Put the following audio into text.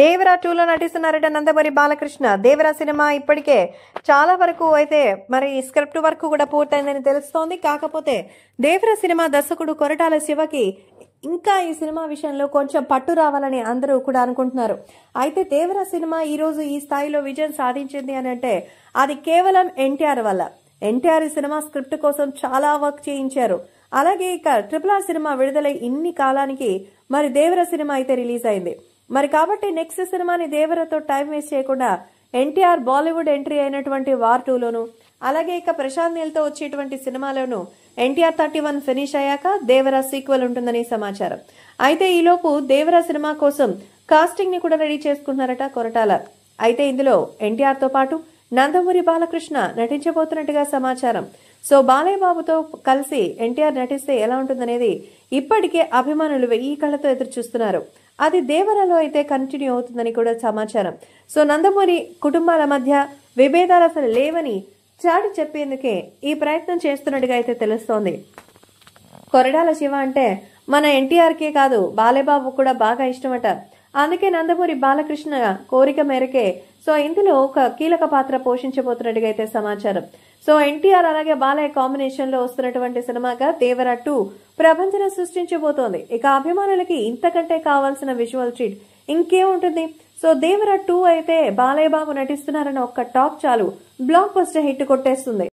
దేవరా టూలో నటిస్తున్నారట నందమూరి బాలకృష్ణ దేవరా సినిమా ఇప్పటికే చాలా వరకు అయితే మరి స్క్రిప్ట్ వర్క్ కూడా పూర్తయిందని తెలుస్తోంది కాకపోతే దేవరా సినిమా దర్శకుడు కొరటాల శివకి ఇంకా ఈ సినిమా విషయంలో కొంచెం పట్టు రావాలని అందరూ కూడా అనుకుంటున్నారు అయితే దేవరా సినిమా ఈరోజు ఈ స్థాయిలో విజయం సాధించింది అని అంటే అది కేవలం ఎన్టీఆర్ వల్ల ఎన్టీఆర్ సినిమా స్క్రిప్ట్ కోసం చాలా వర్క్ చేయించారు అలాగే ఇక ట్రిపుల్ ఆర్ సినిమా విడుదలై ఇన్ని కాలానికి మరి దేవర సినిమా అయితే రిలీజ్ అయింది మరి కాబట్టి నెక్స్ట్ సినిమాని దేవరతో టైం వేస్ట్ చేయకుండా ఎన్టీఆర్ బాలీవుడ్ ఎంట్రీ అయినటువంటి వార్ టూలోను అలాగే ఇక ప్రశాంత్ నీల్తో వచ్చేటువంటి సినిమాలోను ఎన్టీఆర్ థర్టీ వన్ ఫినిష్ అయ్యాక దేవరా సీక్వెల్ ఉంటుందని సమాచారం అయితే ఈలోపు దేవరా సినిమా కోసం కాస్టింగ్ ని కూడా రెడీ చేసుకున్నారట కొరటాల అయితే ఇందులో ఎన్టీఆర్ తో పాటు నందమూరి బాలకృష్ణ నటించబోతున్నట్టుగా సమాచారం సో బాలయ్య బాబుతో కలిసి ఎన్టీఆర్ నటిస్తే ఎలా ఉంటుందనేది ఇప్పటికే అభిమానులు వెయ్యి కళ్ళతో ఎదురు చూస్తున్నారు అది దేవరలో అయితే కంటిన్యూ అవుతుందని కూడా సమాచారం సో నందమూరి కుటుంబాల మధ్య విభేదాలు అసలు లేవని చాటి చెప్పేందుకే ఈ ప్రయత్నం చేస్తున్నట్టుగా అయితే తెలుస్తోంది కొరడాల శివ అంటే మన ఎన్టీఆర్కే కాదు బాలేబాబు కూడా బాగా ఇష్టమట అందుకే నందమూరి బాలకృష్ణ కోరిక మేరకే సో ఇందులో ఒక కీలక పాత్ర పోషించబోతున్నట్టుగా అయితే సమాచారం సో ఎన్టీఆర్ అలాగే బాలయ్య కాంబినేషన్ లో వస్తున్నటువంటి సినిమాగా దేవరా టూ ప్రపంచం సృష్టించబోతోంది ఇక అభిమానులకి ఇంతకంటే కావాల్సిన విజువల్ ట్రీట్ ఇంకేముంటుంది సో దేవర టూ అయితే బాలయ్య బాబు నటిస్తున్నారన్న ఒక్క టాక్ చాలు బ్లాక్ బస్టర్ హిట్ కొట్టేస్తుంది